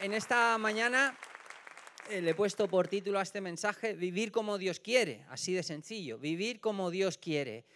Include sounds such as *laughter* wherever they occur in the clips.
en esta mañana eh, le he puesto por título a este mensaje, Vivir como Dios quiere, así de sencillo, vivir como Dios quiere.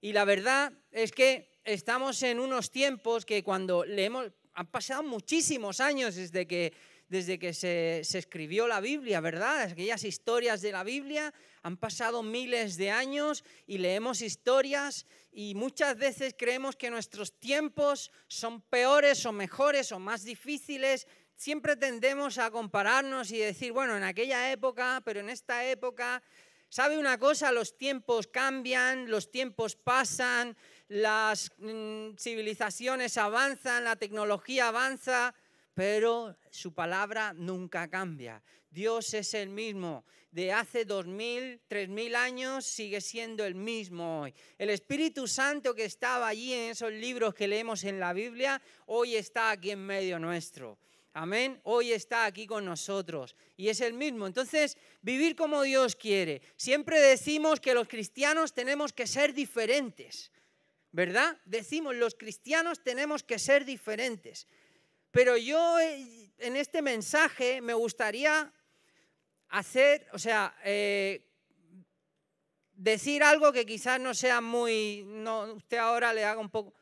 Y la verdad es que estamos en unos tiempos que cuando leemos, han pasado muchísimos años desde que, desde que se, se escribió la Biblia, ¿verdad? Aquellas historias de la Biblia, han pasado miles de años y leemos historias y muchas veces creemos que nuestros tiempos son peores o mejores o más difíciles siempre tendemos a compararnos y decir, bueno, en aquella época, pero en esta época, ¿sabe una cosa? Los tiempos cambian, los tiempos pasan, las mm, civilizaciones avanzan, la tecnología avanza, pero su palabra nunca cambia. Dios es el mismo de hace dos mil, tres mil años, sigue siendo el mismo hoy. El Espíritu Santo que estaba allí en esos libros que leemos en la Biblia, hoy está aquí en medio nuestro. Amén. Hoy está aquí con nosotros y es el mismo. Entonces, vivir como Dios quiere. Siempre decimos que los cristianos tenemos que ser diferentes, ¿verdad? Decimos, los cristianos tenemos que ser diferentes. Pero yo eh, en este mensaje me gustaría hacer, o sea, eh, decir algo que quizás no sea muy, no, usted ahora le haga un poco.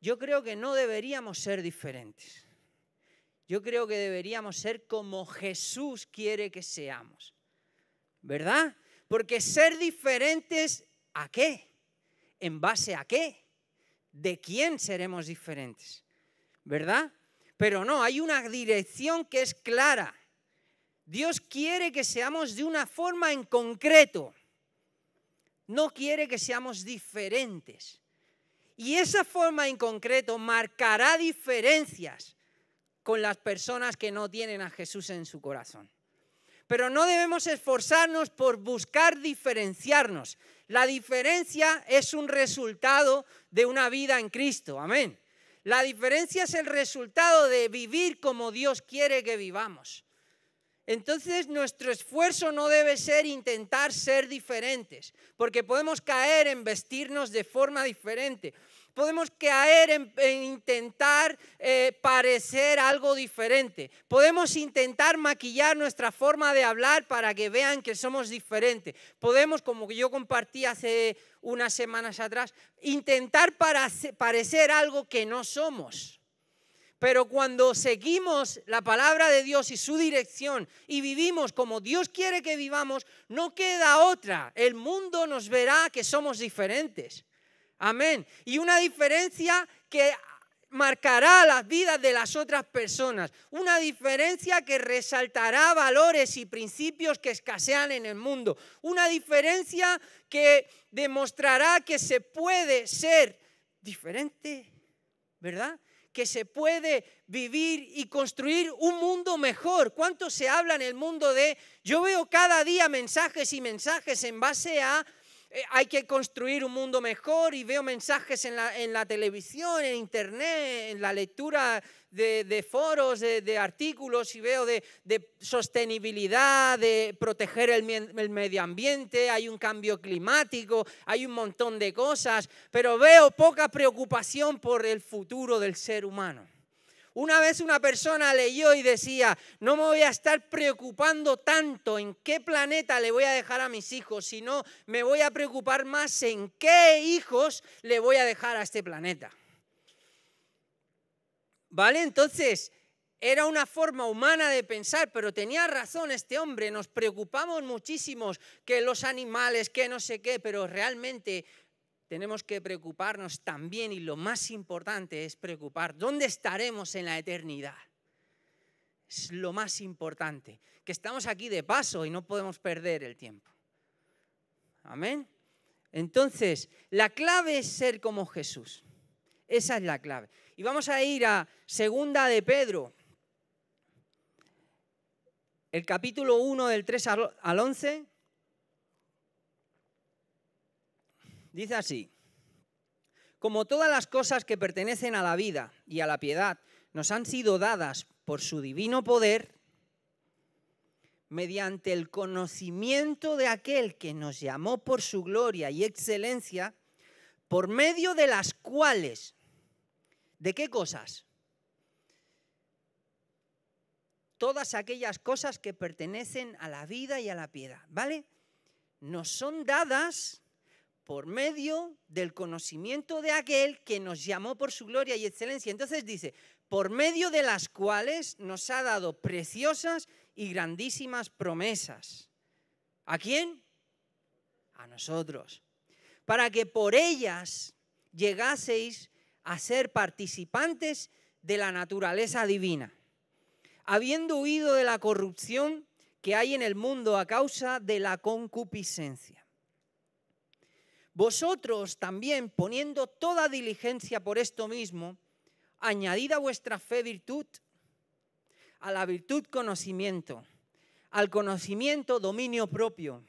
Yo creo que no deberíamos ser diferentes yo creo que deberíamos ser como Jesús quiere que seamos. ¿Verdad? Porque ser diferentes a qué? ¿En base a qué? ¿De quién seremos diferentes? ¿Verdad? Pero no, hay una dirección que es clara. Dios quiere que seamos de una forma en concreto. No quiere que seamos diferentes. Y esa forma en concreto marcará diferencias con las personas que no tienen a Jesús en su corazón. Pero no debemos esforzarnos por buscar diferenciarnos. La diferencia es un resultado de una vida en Cristo. Amén. La diferencia es el resultado de vivir como Dios quiere que vivamos. Entonces nuestro esfuerzo no debe ser intentar ser diferentes, porque podemos caer en vestirnos de forma diferente podemos caer en, intentar eh, parecer algo diferente, podemos intentar maquillar nuestra forma de hablar para que vean que somos diferentes, podemos, como yo compartí hace unas semanas atrás, intentar parecer algo que no somos. Pero cuando seguimos la palabra de Dios y su dirección y vivimos como Dios quiere que vivamos, no queda otra. El mundo nos verá que somos diferentes. Amén. Y una diferencia que marcará las vidas de las otras personas. Una diferencia que resaltará valores y principios que escasean en el mundo. Una diferencia que demostrará que se puede ser diferente, ¿verdad? Que se puede vivir y construir un mundo mejor. ¿Cuánto se habla en el mundo de... Yo veo cada día mensajes y mensajes en base a eh, hay que construir un mundo mejor y veo mensajes en la, televisión, en internet, en la lectura de, foros, de, artículos y veo de, sostenibilidad, de proteger el medio ambiente, hay un cambio climático, hay un montón de cosas, pero veo poca preocupación por el futuro del ser humano. Una vez una persona leyó y decía, no me voy a estar preocupando tanto en qué planeta le voy a dejar a mis hijos, sino me voy a preocupar más en qué hijos le voy a dejar a este planeta. ¿Vale? Entonces, era una forma humana de pensar, pero tenía razón este hombre, nos preocupamos muchísimo que los animales, que no sé qué, pero realmente tenemos que preocuparnos también, y lo más importante es preocupar, ¿dónde estaremos en la eternidad? Es lo más importante, que estamos aquí de paso y no podemos perder el tiempo. Amén. Entonces, la clave es ser como Jesús. Esa es la clave. Y vamos a ir a segunda de Pedro, el capítulo 1 del 3 al 11. Dice así, como todas las cosas que pertenecen a la vida y a la piedad nos han sido dadas por su divino poder, mediante el conocimiento de aquel que nos llamó por su gloria y excelencia, por medio de las cuales, ¿de qué cosas? Todas aquellas cosas que pertenecen a la vida y a la piedad, ¿vale? Nos son dadas por medio del conocimiento de aquel que nos llamó por su gloria y excelencia. Entonces dice, por medio de las cuales nos ha dado preciosas y grandísimas promesas. ¿A quién? A nosotros. Para que por ellas llegaseis a ser participantes de la naturaleza divina, habiendo huido de la corrupción que hay en el mundo a causa de la concupiscencia. Vosotros también, poniendo toda diligencia por esto mismo, añadid a vuestra fe virtud, a la virtud conocimiento, al conocimiento dominio propio,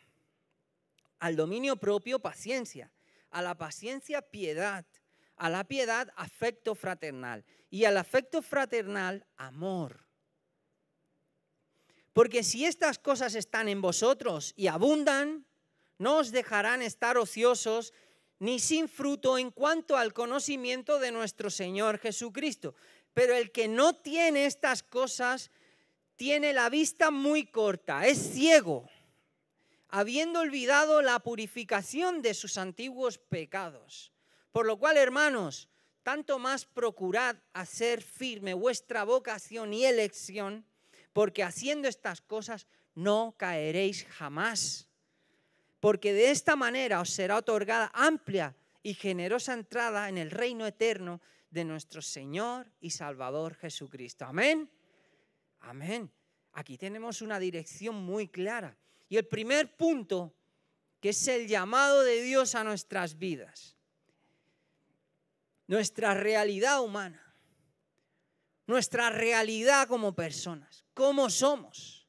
al dominio propio paciencia, a la paciencia piedad, a la piedad afecto fraternal y al afecto fraternal amor. Porque si estas cosas están en vosotros y abundan, no os dejarán estar ociosos ni sin fruto en cuanto al conocimiento de nuestro Señor Jesucristo. Pero el que no tiene estas cosas tiene la vista muy corta, es ciego, habiendo olvidado la purificación de sus antiguos pecados. Por lo cual, hermanos, tanto más procurad hacer firme vuestra vocación y elección, porque haciendo estas cosas no caeréis jamás porque de esta manera os será otorgada amplia y generosa entrada en el reino eterno de nuestro Señor y Salvador Jesucristo. Amén. Amén. Aquí tenemos una dirección muy clara. Y el primer punto, que es el llamado de Dios a nuestras vidas, nuestra realidad humana, nuestra realidad como personas, cómo somos.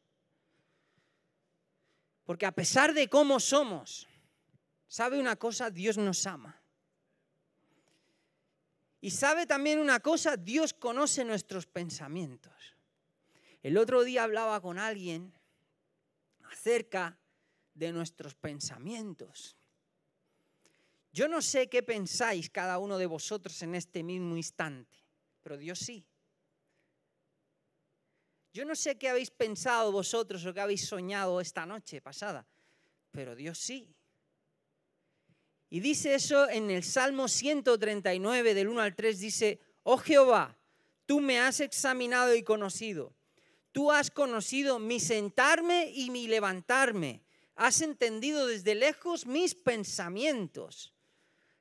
Porque a pesar de cómo somos, sabe una cosa, Dios nos ama. Y sabe también una cosa, Dios conoce nuestros pensamientos. El otro día hablaba con alguien acerca de nuestros pensamientos. Yo no sé qué pensáis cada uno de vosotros en este mismo instante, pero Dios sí. Yo no sé qué habéis pensado vosotros o qué habéis soñado esta noche pasada, pero Dios sí. Y dice eso en el Salmo 139 del 1 al 3, dice, oh Jehová, tú me has examinado y conocido, tú has conocido mi sentarme y mi levantarme, has entendido desde lejos mis pensamientos,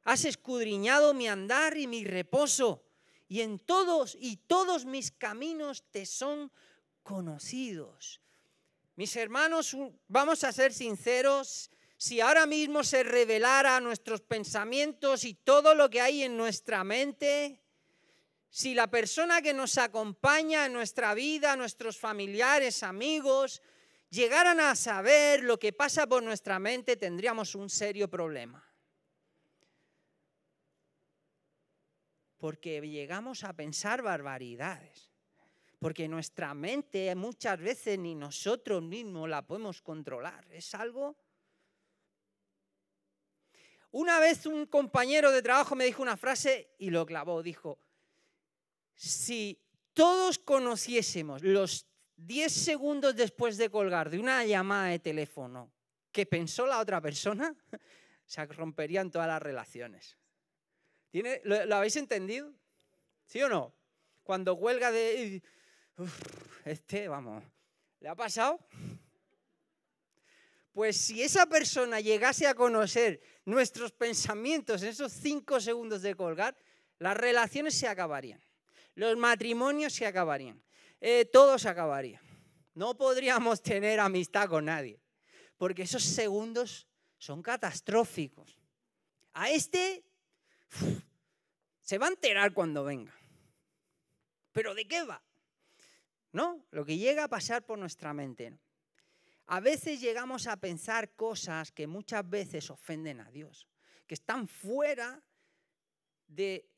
has escudriñado mi andar y mi reposo, y en todos y todos mis caminos te son conocidos. Mis hermanos, vamos a ser sinceros, si ahora mismo se revelara nuestros pensamientos y todo lo que hay en nuestra mente, si la persona que nos acompaña en nuestra vida, nuestros familiares, amigos, llegaran a saber lo que pasa por nuestra mente, tendríamos un serio problema. Porque llegamos a pensar barbaridades. Porque nuestra mente muchas veces ni nosotros mismos la podemos controlar. Es algo... Una vez un compañero de trabajo me dijo una frase y lo clavó. Dijo, si todos conociésemos los 10 segundos después de colgar de una llamada de teléfono que pensó la otra persona, *laughs* se romperían todas las relaciones. ¿Tiene, lo, habéis entendido? ¿Sí o no? Cuando huelga de este, vamos, ¿le ha pasado? Pues si esa persona llegase a conocer nuestros pensamientos en esos cinco segundos de colgar, las relaciones se acabarían, los matrimonios se acabarían, eh, todo se acabaría. No podríamos *laughs* tener amistad con nadie, porque esos segundos son catastróficos. A este se va a enterar cuando venga. ¿Pero de qué va? ¿no? Lo que llega a pasar por nuestra mente. A veces llegamos a pensar cosas que muchas veces ofenden a Dios, que están fuera de,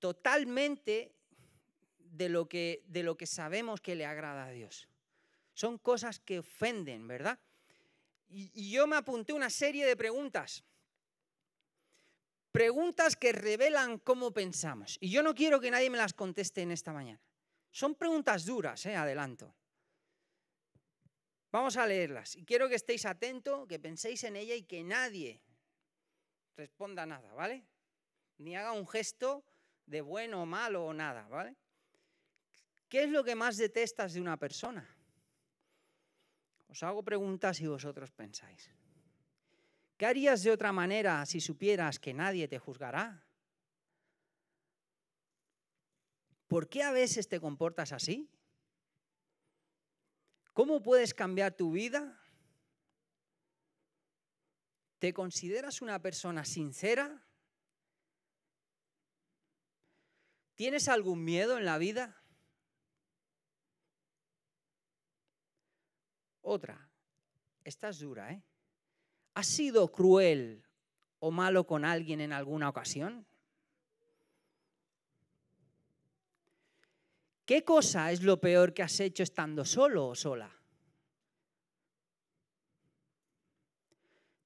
totalmente de lo, que, de lo que sabemos que le agrada a Dios. Son cosas que ofenden, ¿verdad? y yo me apunté una serie de preguntas. Preguntas que revelan cómo pensamos. Y yo no quiero que nadie me las conteste en esta mañana. Son preguntas duras, eh, adelanto. Vamos a leerlas y quiero que estéis atentos, que penséis en ella y que nadie responda nada, ¿vale? Ni haga un gesto de bueno o malo o nada, ¿vale? ¿Qué es lo que más detestas de una persona? Os hago preguntas y vosotros pensáis. ¿Qué harías de otra manera si supieras que nadie te juzgará? ¿por qué a veces te comportas así? ¿Cómo puedes cambiar tu vida? ¿Te consideras una persona sincera? ¿Tienes algún miedo en la vida? Otra, estás dura, ¿eh? ¿Has sido cruel o malo con alguien en alguna ocasión? ¿Qué cosa es lo peor que has hecho estando solo o sola?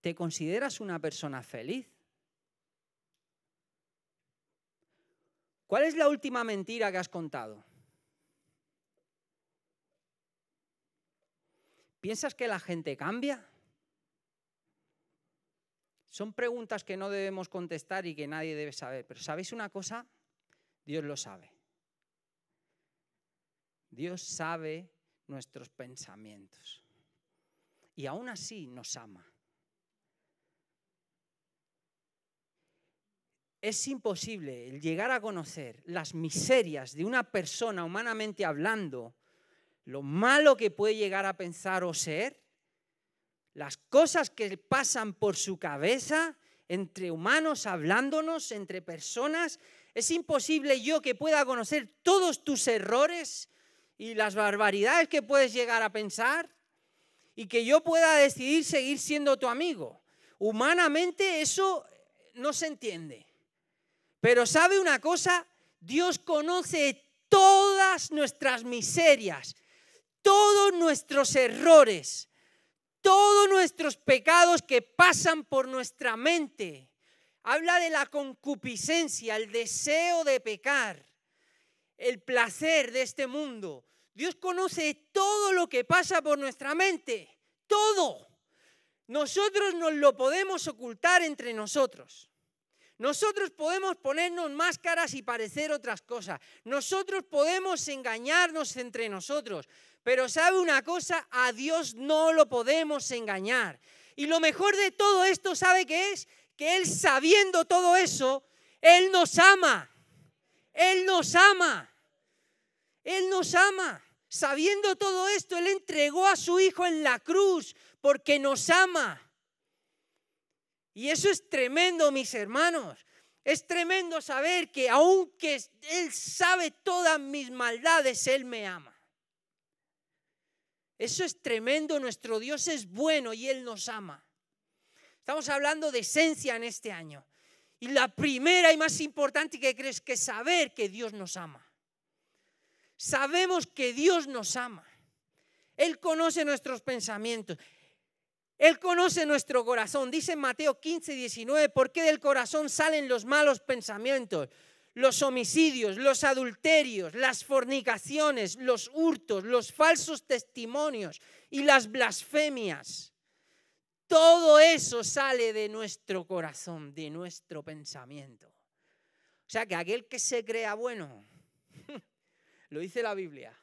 ¿Te consideras una persona feliz? ¿Cuál es la última mentira que has contado? ¿Piensas que la gente cambia? Son preguntas que no debemos contestar y que nadie debe saber, pero ¿sabéis una cosa? Dios lo sabe. Dios sabe nuestros pensamientos. Y aún así nos ama. Es imposible llegar a conocer las miserias de una persona humanamente hablando, lo malo que puede llegar a pensar o ser, las cosas que pasan por su cabeza entre humanos hablándonos, entre personas. Es imposible yo que pueda conocer todos tus errores, y las barbaridades que puedes llegar a pensar y que yo pueda decidir seguir siendo tu amigo. Humanamente eso no se entiende. Pero sabe una cosa, Dios conoce todas nuestras miserias, todos nuestros errores, todos nuestros pecados que pasan por nuestra mente. Habla de la concupiscencia, el deseo de pecar, el placer de este mundo, Dios conoce todo lo que pasa por nuestra mente, todo. Nosotros nos lo podemos ocultar entre nosotros. Nosotros podemos ponernos máscaras y parecer otras cosas. Nosotros podemos engañarnos entre nosotros. Pero sabe una cosa, a Dios no lo podemos engañar. Y lo mejor de todo esto, ¿sabe qué es? Que Él sabiendo todo eso, Él nos ama. Él nos ama. Él nos ama. Sabiendo todo esto, Él entregó a su Hijo en la cruz porque nos ama. Y eso es tremendo, mis hermanos. Es tremendo saber que aunque Él sabe todas mis maldades, Él me ama. Eso es tremendo. Nuestro Dios es bueno y Él nos ama. Estamos hablando de esencia en este año. Y la primera y más importante que crees que saber que Dios nos ama sabemos que Dios nos ama. Él conoce nuestros pensamientos. Él conoce nuestro corazón. Dice en Mateo 15, 19, qué del corazón salen los malos pensamientos, los homicidios, los adulterios, las fornicaciones, los hurtos, los falsos testimonios y las blasfemias. Todo eso sale de nuestro corazón, de nuestro pensamiento. O sea que aquel que se crea bueno, lo dice la Biblia.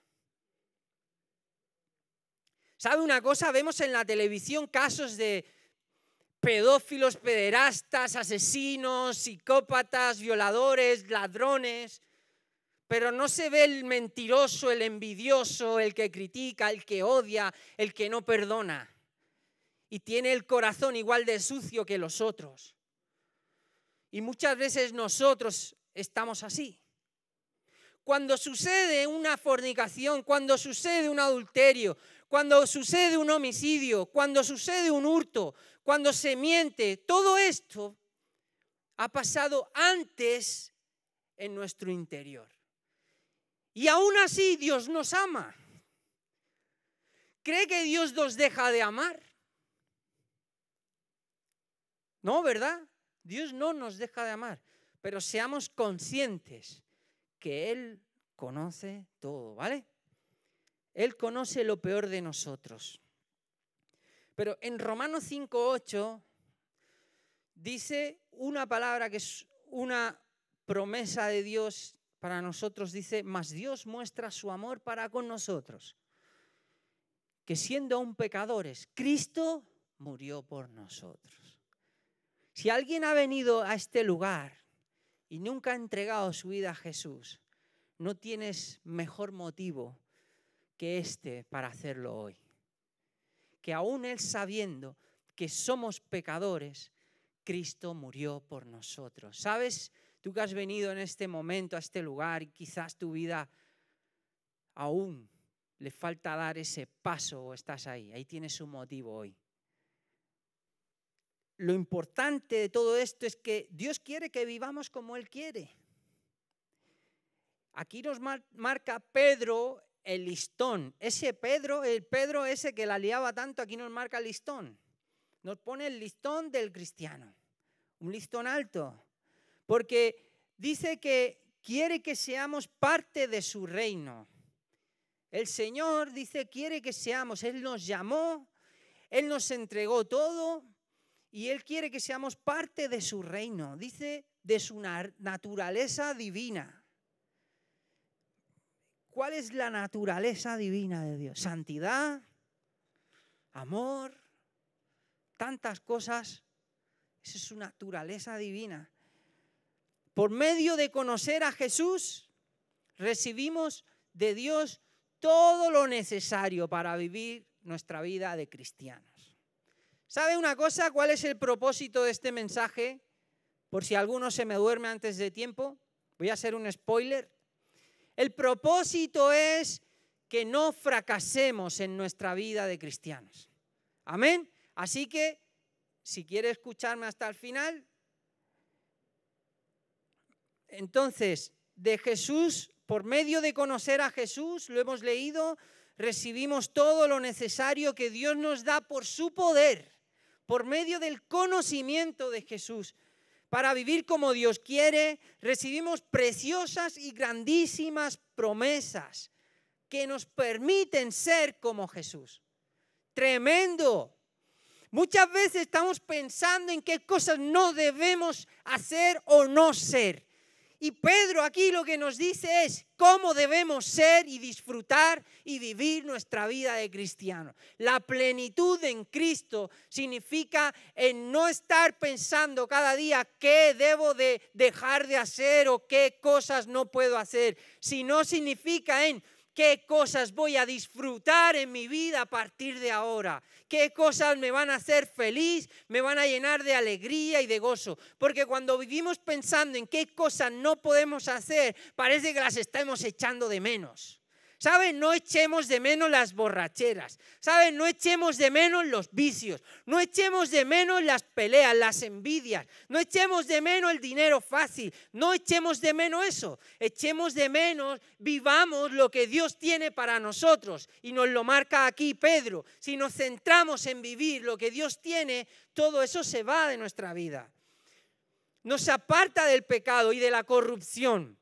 ¿Sabe una cosa? Vemos en la televisión casos de pedófilos, pederastas, asesinos, psicópatas, violadores, ladrones, pero no se ve el mentiroso, el envidioso, el que critica, el que odia, el que no perdona y tiene el corazón igual de sucio que los otros. Y muchas veces nosotros estamos así. Cuando sucede una fornicación, cuando sucede un adulterio, cuando sucede un homicidio, cuando sucede un hurto, cuando se miente, todo esto ha pasado antes en nuestro interior. Y aún así Dios nos ama. ¿Cree que Dios nos deja de amar? No, ¿verdad? Dios no nos deja de amar, pero seamos conscientes que Él conoce todo, ¿vale? Él conoce lo peor de nosotros. Pero en Romanos 5.8 dice una palabra que es una promesa de Dios para nosotros, dice, mas Dios muestra su amor para con nosotros, que siendo aún pecadores, Cristo murió por nosotros. Si alguien ha venido a este lugar y nunca ha entregado su vida a Jesús, no tienes mejor motivo que este para hacerlo hoy. Que aún Él sabiendo que somos pecadores, Cristo murió por nosotros. ¿Sabes? Tú que has venido en este momento a este lugar y quizás tu vida aún le falta dar ese paso o estás ahí. Ahí tienes un motivo hoy lo importante de todo esto es que Dios quiere que vivamos como Él quiere. Aquí nos marca Pedro el listón. Ese Pedro, el Pedro ese que la liaba tanto, aquí nos marca el listón. Nos pone el listón del cristiano, un listón alto, porque dice que quiere que seamos parte de su reino. El Señor dice, quiere que seamos. Él nos llamó, Él nos entregó todo y Él quiere que seamos parte de su reino, dice, de su naturaleza divina. ¿Cuál es la naturaleza divina de Dios? Santidad, amor, tantas cosas. Esa es su naturaleza divina. Por medio de conocer a Jesús, recibimos de Dios todo lo necesario para vivir nuestra vida de cristiano. ¿Sabe una cosa? ¿Cuál es el propósito de este mensaje? Por si alguno se me duerme antes de tiempo, voy a hacer un spoiler. El propósito es que no fracasemos en nuestra vida de cristianos. Amén. Así que, si quiere escucharme hasta el final, entonces, de Jesús, por medio de conocer a Jesús, lo hemos leído, recibimos todo lo necesario que Dios nos da por su poder por medio del conocimiento de Jesús. Para vivir como Dios quiere, recibimos preciosas y grandísimas promesas que nos permiten ser como Jesús. Tremendo. Muchas veces estamos pensando en qué cosas no debemos hacer o no ser. Y Pedro aquí lo que nos dice es cómo debemos ser y disfrutar y vivir nuestra vida de cristiano. La plenitud en Cristo significa en no estar pensando cada día qué debo de dejar de hacer o qué cosas no puedo hacer, sino significa en qué cosas voy a disfrutar en mi vida a partir de ahora, qué cosas me van a hacer feliz, me van a llenar de alegría y de gozo. Porque cuando vivimos pensando en qué cosas no podemos hacer, parece que las estamos echando de menos. ¿Saben? No echemos de menos las borracheras. ¿Saben? No echemos de menos los vicios. No echemos de menos las peleas, las envidias. No echemos de menos el dinero fácil. No echemos de menos eso. Echemos de menos, vivamos lo que Dios tiene para nosotros. Y nos lo marca aquí Pedro. Si nos centramos en vivir lo que Dios tiene, todo eso se va de nuestra vida. Nos aparta del pecado y de la corrupción.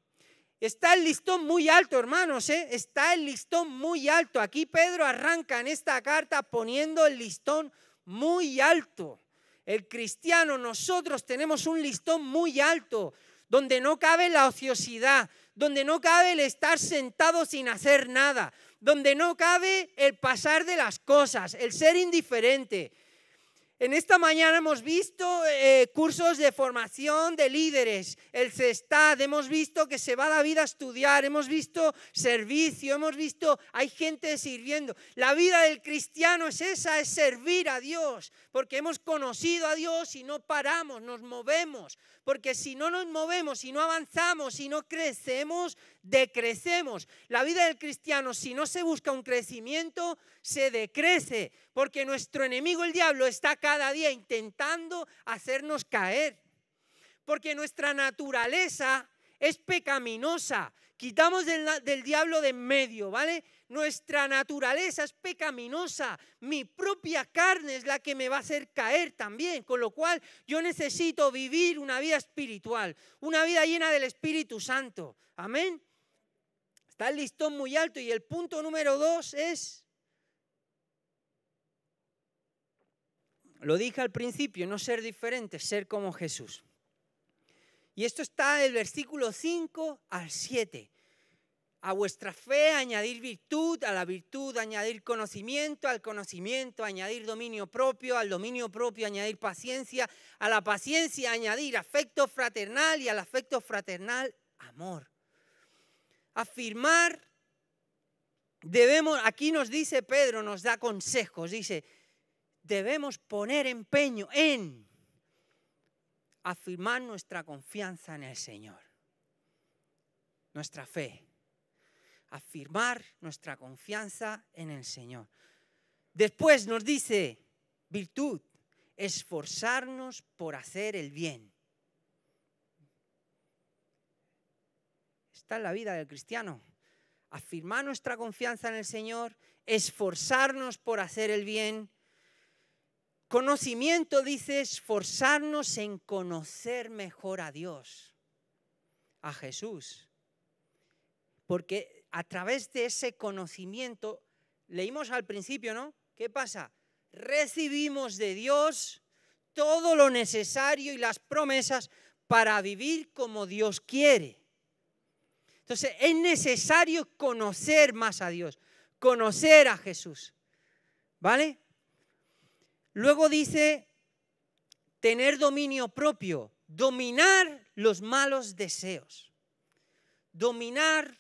Está el listón muy alto, hermanos, ¿eh? está el listón muy alto. Aquí Pedro arranca en esta carta poniendo el listón muy alto. El cristiano, nosotros tenemos un listón muy alto, donde no cabe la ociosidad, donde no cabe el estar sentado sin hacer nada, donde no cabe el pasar de las cosas, el ser indiferente, en esta mañana hemos visto eh, cursos de formación de líderes, el CESTAD, hemos visto que se va la vida a estudiar, hemos visto servicio, hemos visto hay gente sirviendo. La vida del cristiano es esa, es servir a Dios, porque hemos conocido a Dios y no paramos, nos movemos, porque si no nos movemos, si no avanzamos, si no crecemos, decrecemos. La vida del cristiano, si no se busca un crecimiento, se decrece, porque nuestro enemigo el diablo está cada día intentando hacernos caer, porque nuestra naturaleza es pecaminosa, Quitamos del, diablo de en medio, ¿vale? Nuestra naturaleza es pecaminosa, mi propia carne es la que me va a hacer caer también, con lo cual yo necesito vivir una vida espiritual, una vida llena del Espíritu Santo. Amén. Está el listón muy alto y el punto número dos es Lo dije al principio, no ser diferente, ser como Jesús. Y esto está del versículo 5 al 7. A vuestra fe añadir virtud, a la virtud añadir conocimiento, al conocimiento añadir dominio propio, al dominio propio añadir paciencia, a la paciencia añadir afecto fraternal y al afecto fraternal amor. Afirmar debemos, aquí nos dice Pedro, nos da consejos, dice, debemos poner empeño en afirmar nuestra confianza en el Señor, nuestra fe, afirmar nuestra confianza en el Señor. Después nos dice virtud, esforzarnos por hacer el bien. Está en la vida del cristiano. Afirmar nuestra confianza en el Señor, esforzarnos por hacer el bien Conocimiento dice esforzarnos en conocer mejor a Dios, a Jesús. Porque a través de ese conocimiento, leímos al principio, ¿no? ¿Qué pasa? Recibimos de Dios todo lo necesario y las promesas para vivir como Dios quiere. Entonces es necesario conocer más a Dios, conocer a Jesús. ¿Vale? Luego dice, tener dominio propio, dominar los malos deseos, dominar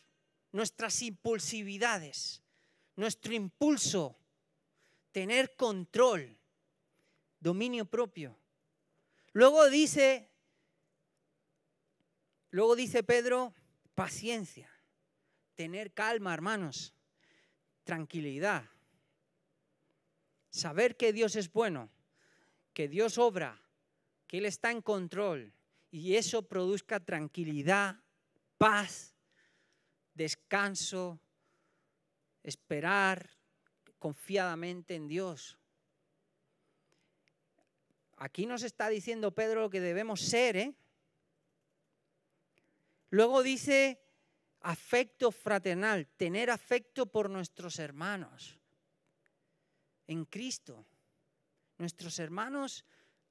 nuestras impulsividades, nuestro impulso, tener control, dominio propio. Luego dice, luego dice Pedro, paciencia, tener calma, hermanos, tranquilidad, saber que Dios es bueno, que Dios obra, que Él está en control y eso produzca tranquilidad, paz, descanso, esperar confiadamente en Dios. Aquí nos está diciendo Pedro lo que debemos ser. ¿eh? Luego dice afecto fraternal, tener afecto por nuestros hermanos en Cristo. Nuestros hermanos,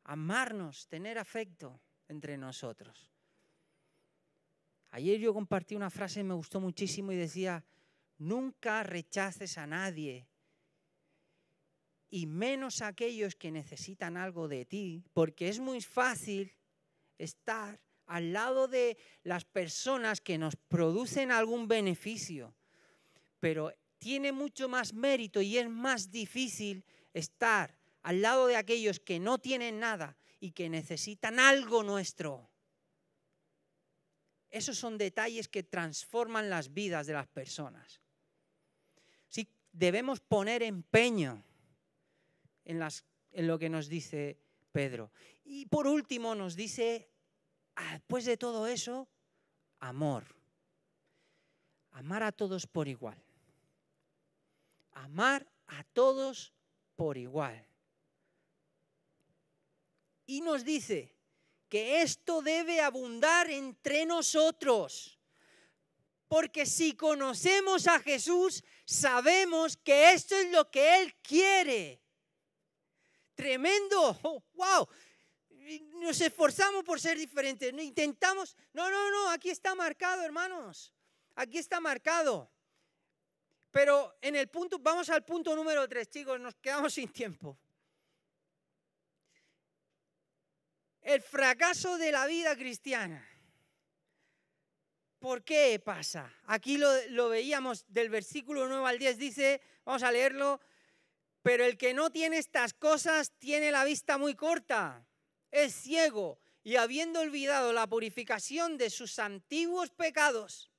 amarnos, tener afecto entre nosotros. Ayer yo compartí una frase que me gustó muchísimo y decía, nunca rechaces a nadie y menos a aquellos que necesitan algo de ti, porque es muy fácil estar al lado de las personas que nos producen algún beneficio, pero tiene mucho más mérito y es más difícil estar al lado de aquellos que no tienen nada y que necesitan algo nuestro. Esos son detalles que transforman las vidas de las personas. Sí, debemos poner empeño en, en lo que nos dice Pedro. Y por último nos dice, ah, después de todo eso, amor. Amar a todos por igual amar a todos por igual. Y nos dice que esto debe abundar entre nosotros. Porque si conocemos a Jesús, sabemos que esto es lo que Él quiere. Tremendo. ¡Wow! *laughs* Nos esforzamos por ser diferentes. Intentamos. No, no, no. Aquí está marcado, hermanos. Aquí está marcado. Pero en el punto, vamos al punto número tres, chicos, nos quedamos sin tiempo. El fracaso de la vida cristiana. ¿Por qué pasa? Aquí lo, lo veíamos del versículo 9 al 10, dice, vamos a leerlo, pero el que no tiene estas cosas tiene la vista muy corta, es ciego y habiendo olvidado la purificación de sus antiguos pecados,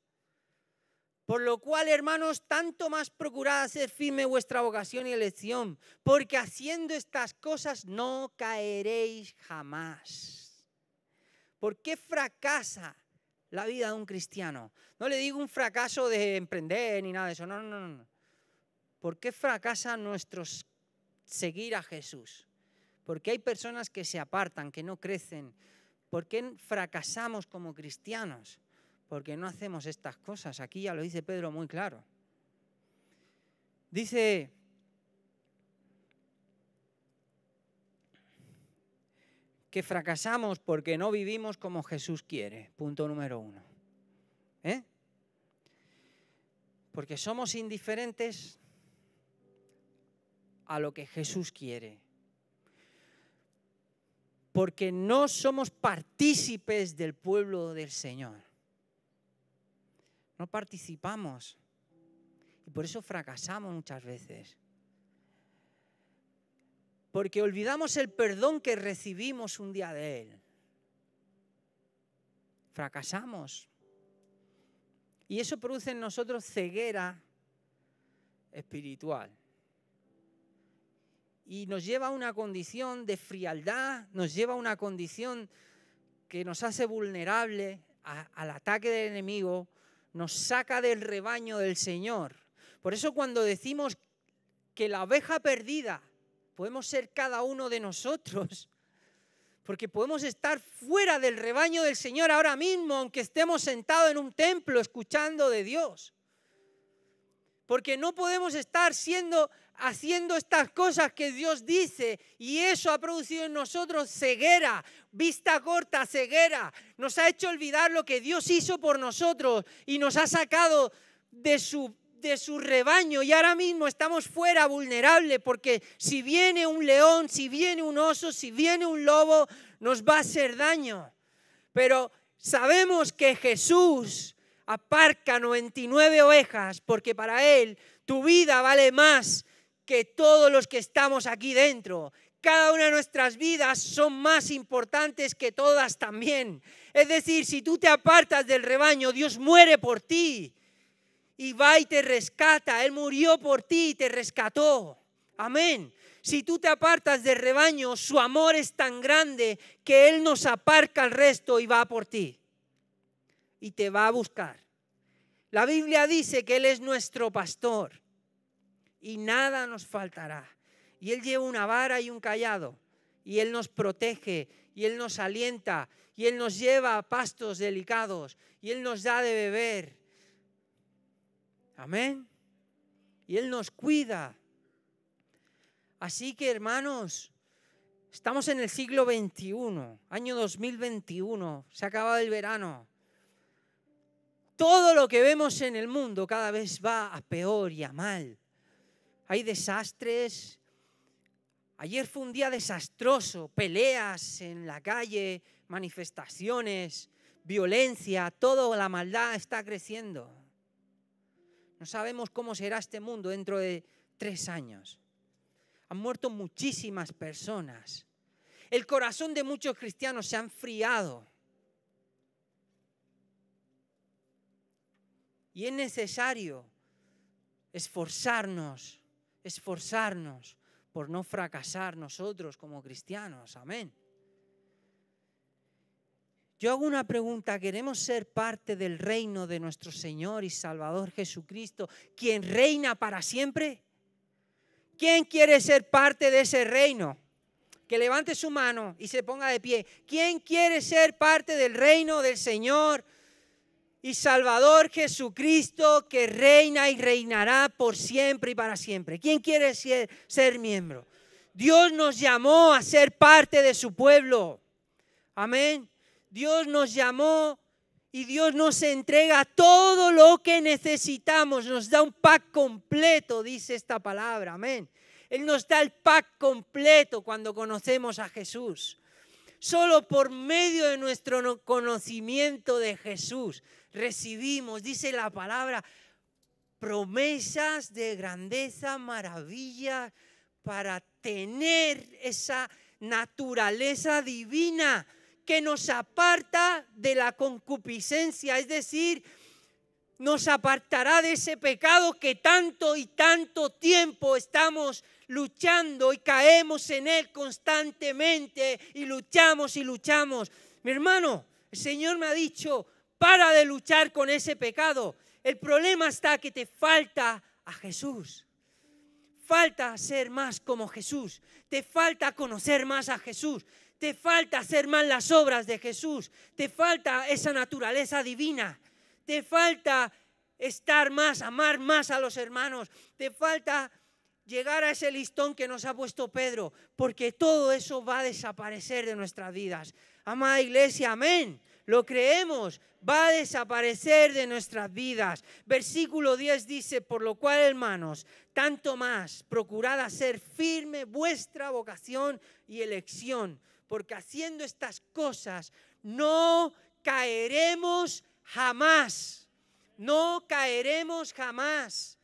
por lo cual, hermanos, tanto más procurad hacer firme vuestra vocación y elección, porque haciendo estas cosas no caeréis jamás. ¿Por qué fracasa la vida de un cristiano? No le digo un fracaso de emprender ni nada de eso, no, no, no. ¿Por qué fracasa nuestro seguir a Jesús? Porque hay personas que se apartan, que no crecen. ¿Por qué fracasamos como cristianos? porque no hacemos estas cosas. Aquí ya lo dice Pedro muy claro. Dice, que fracasamos porque no vivimos como Jesús quiere, punto número uno. ¿Eh? Porque somos indiferentes a lo que Jesús quiere. Porque no somos partícipes del pueblo del Señor. No participamos. Y por eso fracasamos muchas veces. Porque olvidamos el perdón que recibimos un día de Él. Fracasamos. Y eso produce en nosotros ceguera espiritual. Y nos lleva a una condición de frialdad, nos lleva a una condición que nos hace vulnerable al ataque del enemigo, nos saca del rebaño del Señor. Por eso cuando decimos que la oveja perdida podemos ser cada uno de nosotros, *laughs* porque podemos estar fuera del rebaño del Señor ahora mismo, aunque estemos sentados en un templo escuchando de Dios. Porque no podemos estar siendo, haciendo estas cosas que Dios dice y eso ha producido en nosotros ceguera, vista corta, ceguera. Nos ha hecho olvidar lo que Dios hizo por nosotros y nos ha sacado de su de su rebaño y ahora mismo estamos fuera vulnerable porque si viene un león, si viene un oso, si viene un lobo, nos va a hacer daño. Pero sabemos que Jesús aparca 99 ovejas porque para Él tu vida vale más que todos los que estamos aquí dentro. Cada una de nuestras vidas son más importantes que todas también. Es decir, si tú te apartas del rebaño, Dios muere por ti y va y te rescata. Él murió por ti y te rescató. Amén. Si tú te apartas del rebaño, su amor es tan grande que Él nos aparca el resto y va por ti y te va a buscar. La Biblia dice que Él es nuestro pastor y nada nos faltará. Y Él lleva una vara y un callado y Él nos protege y Él nos alienta y Él nos lleva a pastos delicados y Él nos da de beber. Amén. Y Él nos cuida. Así que hermanos, estamos en el siglo XXI, año 2021, se ha acabado el verano. Todo lo que vemos en el mundo cada vez va a peor y a mal. Hay desastres. Ayer fue un día desastroso, peleas en la calle, manifestaciones, violencia, toda la maldad está creciendo. No sabemos cómo será este mundo dentro de tres años. Han muerto muchísimas personas. El corazón de muchos cristianos se ha enfriado Y es necesario esforzarnos, esforzarnos por no fracasar nosotros como cristianos. Amén. Yo hago una pregunta, ¿queremos ser parte del reino de nuestro Señor y Salvador Jesucristo, quien reina para siempre? ¿Quién quiere ser parte de ese reino? Que levante su mano y se ponga de pie. ¿Quién quiere ser parte del reino del Señor y Salvador Jesucristo que reina y reinará por siempre y para siempre. ¿Quién quiere ser, ser miembro? Dios nos llamó a ser parte de su pueblo. Amén. Dios nos llamó y Dios nos entrega todo lo que necesitamos. Nos da un pack completo, dice esta palabra. Amén. Él nos da el pack completo cuando conocemos a Jesús. Solo por medio de nuestro conocimiento de Jesús recibimos, dice la palabra, promesas de grandeza, maravilla, para tener esa naturaleza divina que nos aparta de la concupiscencia, es decir, nos apartará de ese pecado que tanto y tanto tiempo estamos luchando y caemos en él constantemente y luchamos y luchamos. Mi hermano, el Señor me ha dicho, para de luchar con ese pecado. El problema está que te falta a Jesús. Falta ser más como Jesús. Te falta conocer más a Jesús. Te falta hacer más las obras de Jesús. Te falta esa naturaleza divina. Te falta estar más, amar más a los hermanos. Te falta llegar a ese listón que nos ha puesto Pedro, porque todo eso va a desaparecer de nuestras vidas. Amada iglesia, amén lo creemos, va a desaparecer de nuestras vidas. Versículo 10 dice, por lo cual hermanos, tanto más, procurad hacer firme vuestra vocación y elección, porque haciendo estas cosas no caeremos jamás, no caeremos jamás.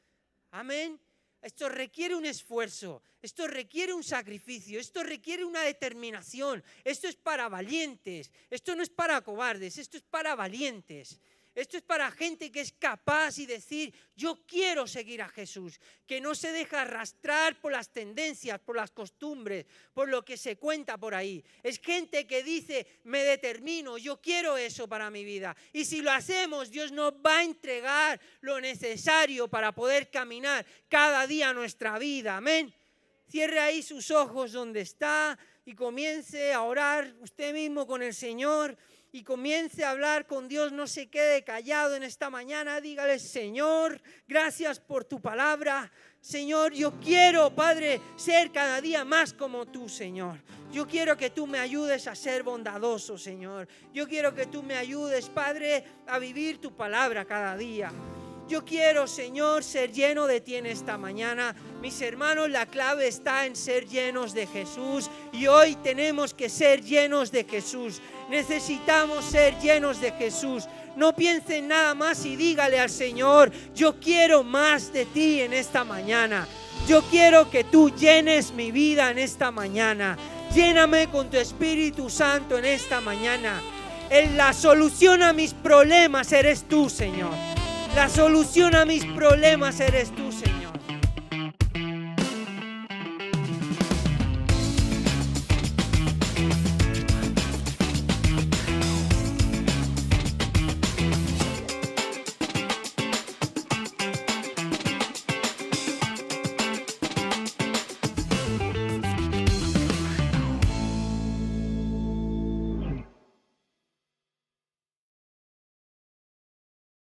Amén. Esto requiere un esfuerzo, esto requiere un sacrificio, esto requiere una determinación, esto es para valientes, esto no es para cobardes, esto es para valientes. Esto es para gente que es capaz y decir, yo quiero seguir a Jesús, que no se deja arrastrar por las tendencias, por las costumbres, por lo que se cuenta por ahí. Es gente que dice, me determino, yo quiero eso para mi vida. Y si lo hacemos, Dios nos va a entregar lo necesario para poder caminar cada día nuestra vida. Amén. Cierre ahí sus ojos donde está y comience a orar usted mismo con el Señor y comience a hablar con Dios, no se quede callado en esta mañana. Dígale, Señor, gracias por tu palabra. Señor, yo quiero, Padre, ser cada día más como tú, Señor. Yo quiero que tú me ayudes a ser bondadoso, Señor. Yo quiero que tú me ayudes, Padre, a vivir tu palabra cada día. Yo quiero, Señor, ser lleno de ti en esta mañana. Mis hermanos, la clave está en ser llenos de Jesús y hoy tenemos que ser llenos de Jesús. Necesitamos ser llenos de Jesús. No piensen nada más y dígale al Señor, yo quiero más de ti en esta mañana. Yo quiero que tú llenes mi vida en esta mañana. Lléname con tu Espíritu Santo en esta mañana. En eh, la solución a mis problemas eres tú, Señor. La solución a mis problemas eres tú, Señor.